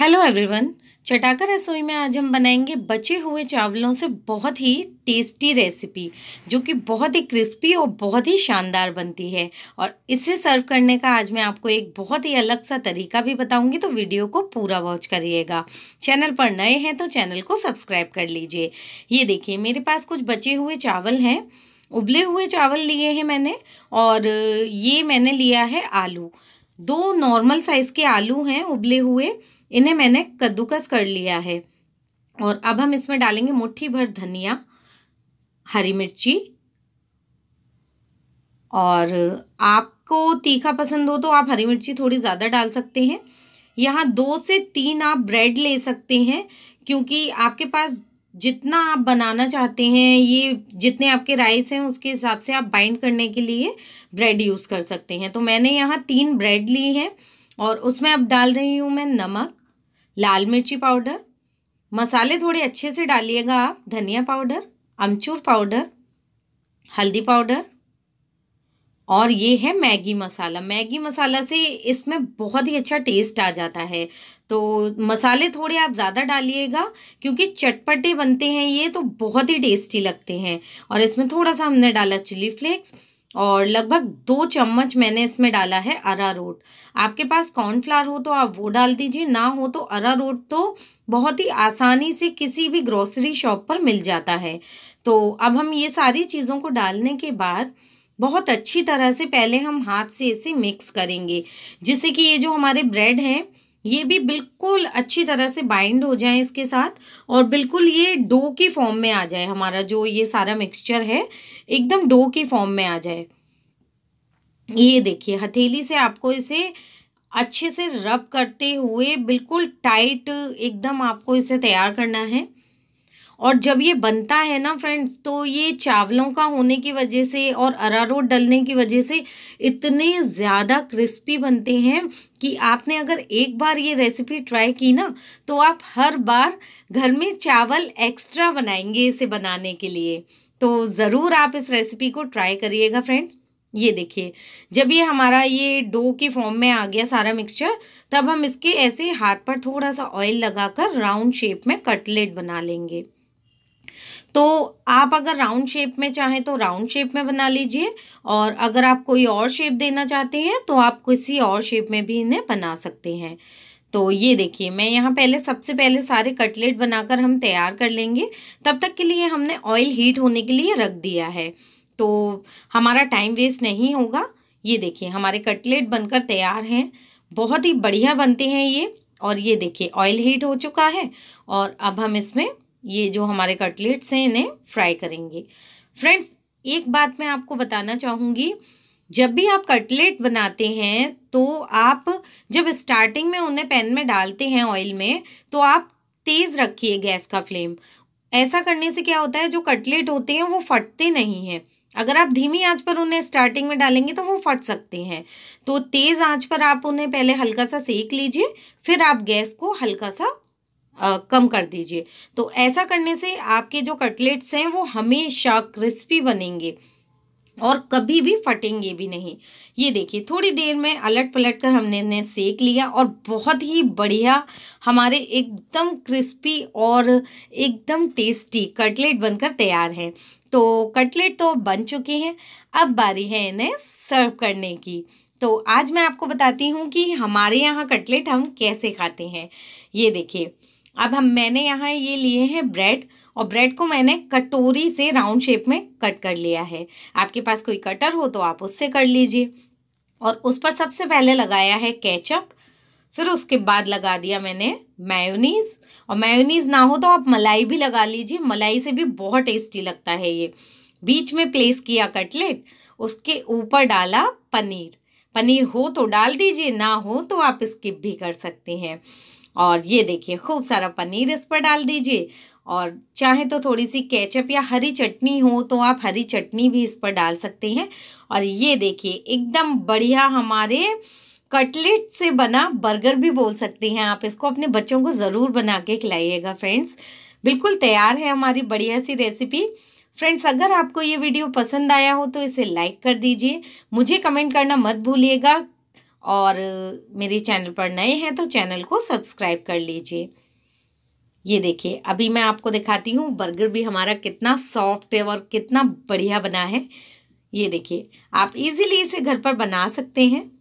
hello everyone चटाकर रसोई में आज हम बनाएंगे बचे हुए चावलों से बहुत ही टेस्टी रेसिपी जो कि बहुत ही क्रिस्पी और बहुत ही शानदार बनती है और इसे सर्व करने का आज मैं आपको एक बहुत ही अलग सा तरीका भी बताऊंगी तो वीडियो को पूरा वॉच करिएगा चैनल पर नए हैं तो चैनल को सब्सक्राइब कर लीजिए ये देखिए मेरे पास कुछ बचे हुए चावल हैं उबले हुए चावल लिए हैं मैंने और ये मैंने लिया है आलू दो नॉर्मल साइज़ के आलू हैं उबले हुए इन्हें मैंने कद्दूकस कर लिया है और अब हम इसमें डालेंगे मुट्ठी भर धनिया हरी मिर्ची और आपको तीखा पसंद हो तो आप हरी मिर्ची थोड़ी ज़्यादा डाल सकते हैं यहाँ दो से तीन आप ब्रेड ले सकते हैं क्योंकि आपके पास जितना आप बनाना चाहते हैं ये जितने आपके राइस हैं उसके हिसाब से आप बाइंड करने के लिए ब्रेड यूज़ कर सकते हैं तो मैंने यहाँ तीन ब्रेड ली हैं और उसमें अब डाल रही हूँ मैं नमक लाल मिर्ची पाउडर मसाले थोड़े अच्छे से डालिएगा आप धनिया पाउडर अमचूर पाउडर हल्दी पाउडर और ये है मैगी मसाला मैगी मसाला से इसमें बहुत ही अच्छा टेस्ट आ जाता है तो मसाले थोड़े आप ज़्यादा डालिएगा क्योंकि चटपटे बनते हैं ये तो बहुत ही टेस्टी लगते हैं और इसमें थोड़ा सा हमने डाला चिली फ्लेक्स और लगभग दो चम्मच मैंने इसमें डाला है अरारोट आपके पास कॉर्नफ्लावर हो तो आप वो डाल दीजिए ना हो तो अरारोट तो बहुत ही आसानी से किसी भी ग्रोसरी शॉप पर मिल जाता है तो अब हम ये सारी चीज़ों को डालने के बाद बहुत अच्छी तरह से पहले हम हाथ से इसे मिक्स करेंगे जिससे कि ये जो हमारे ब्रेड हैं ये भी बिल्कुल अच्छी तरह से बाइंड हो जाए इसके साथ और बिल्कुल ये डो की फॉर्म में आ जाए हमारा जो ये सारा मिक्सचर है एकदम डो की फॉर्म में आ जाए ये देखिए हथेली से आपको इसे अच्छे से रब करते हुए बिल्कुल टाइट एकदम आपको इसे तैयार करना है और जब ये बनता है ना फ्रेंड्स तो ये चावलों का होने की वजह से और अरारोट डलने की वजह से इतने ज़्यादा क्रिस्पी बनते हैं कि आपने अगर एक बार ये रेसिपी ट्राई की ना तो आप हर बार घर में चावल एक्स्ट्रा बनाएंगे इसे बनाने के लिए तो ज़रूर आप इस रेसिपी को ट्राई करिएगा फ्रेंड्स ये देखिए जब ये हमारा ये डो के फॉर्म में आ गया सारा मिक्सचर तब हम इसके ऐसे हाथ पर थोड़ा सा ऑयल लगाकर राउंड शेप में कटलेट बना लेंगे तो आप अगर राउंड शेप में चाहें तो राउंड शेप में बना लीजिए और अगर आप कोई और शेप देना चाहते हैं तो आप किसी और शेप में भी इन्हें बना सकते हैं तो ये देखिए मैं यहाँ पहले सबसे पहले सारे कटलेट बनाकर हम तैयार कर लेंगे तब तक के लिए हमने ऑयल हीट होने के लिए रख दिया है तो हमारा टाइम वेस्ट नहीं होगा ये देखिए हमारे कटलेट बनकर तैयार हैं बहुत ही बढ़िया बनते हैं ये और ये देखिए ऑयल हीट हो चुका है और अब हम इसमें ये जो हमारे कटलेट्स हैं इन्हें फ्राई करेंगे फ्रेंड्स एक बात मैं आपको बताना चाहूँगी जब भी आप कटलेट बनाते हैं तो आप जब स्टार्टिंग में उन्हें पैन में डालते हैं ऑयल में तो आप तेज़ रखिए गैस का फ्लेम ऐसा करने से क्या होता है जो कटलेट होते हैं वो फटते नहीं हैं अगर आप धीमी आंच पर उन्हें स्टार्टिंग में डालेंगे तो वो फट सकते हैं तो तेज़ आंच पर आप उन्हें पहले हल्का सा सेक लीजिए फिर आप गैस को हल्का सा आ, कम कर दीजिए तो ऐसा करने से आपके जो कटलेट्स हैं वो हमेशा क्रिस्पी बनेंगे और कभी भी फटेंगे भी नहीं ये देखिए थोड़ी देर में अलट पलट कर हमने इन्हें सेक लिया और बहुत ही बढ़िया हमारे एकदम क्रिस्पी और एकदम टेस्टी कटलेट बनकर तैयार है तो कटलेट तो बन चुके हैं अब बारी है इन्हें सर्व करने की तो आज मैं आपको बताती हूँ कि हमारे यहाँ कटलेट हम कैसे खाते हैं ये देखिए अब हम मैंने यहाँ ये लिए हैं ब्रेड और ब्रेड को मैंने कटोरी से राउंड शेप में कट कर लिया है आपके पास कोई कटर हो तो आप उससे कर लीजिए और उस पर सबसे पहले लगाया है केचप फिर उसके बाद लगा दिया मैंने मायोनीज और मायोनीज ना हो तो आप मलाई भी लगा लीजिए मलाई से भी बहुत टेस्टी लगता है ये बीच में प्लेस किया कटलेट उसके ऊपर डाला पनीर पनीर हो तो डाल दीजिए ना हो तो आप स्किप भी कर सकते हैं और ये देखिए खूब सारा पनीर इस पर डाल दीजिए और चाहे तो थोड़ी सी केचप या हरी चटनी हो तो आप हरी चटनी भी इस पर डाल सकते हैं और ये देखिए एकदम बढ़िया हमारे कटलेट से बना बर्गर भी बोल सकते हैं आप इसको अपने बच्चों को ज़रूर बना के खिलाइएगा फ्रेंड्स बिल्कुल तैयार है हमारी बढ़िया सी रेसिपी फ्रेंड्स अगर आपको ये वीडियो पसंद आया हो तो इसे लाइक कर दीजिए मुझे कमेंट करना मत भूलिएगा और मेरे चैनल पर नए हैं तो चैनल को सब्सक्राइब कर लीजिए ये देखिए अभी मैं आपको दिखाती हूँ बर्गर भी हमारा कितना सॉफ्ट है और कितना बढ़िया बना है ये देखिए आप इजीली इसे घर पर बना सकते हैं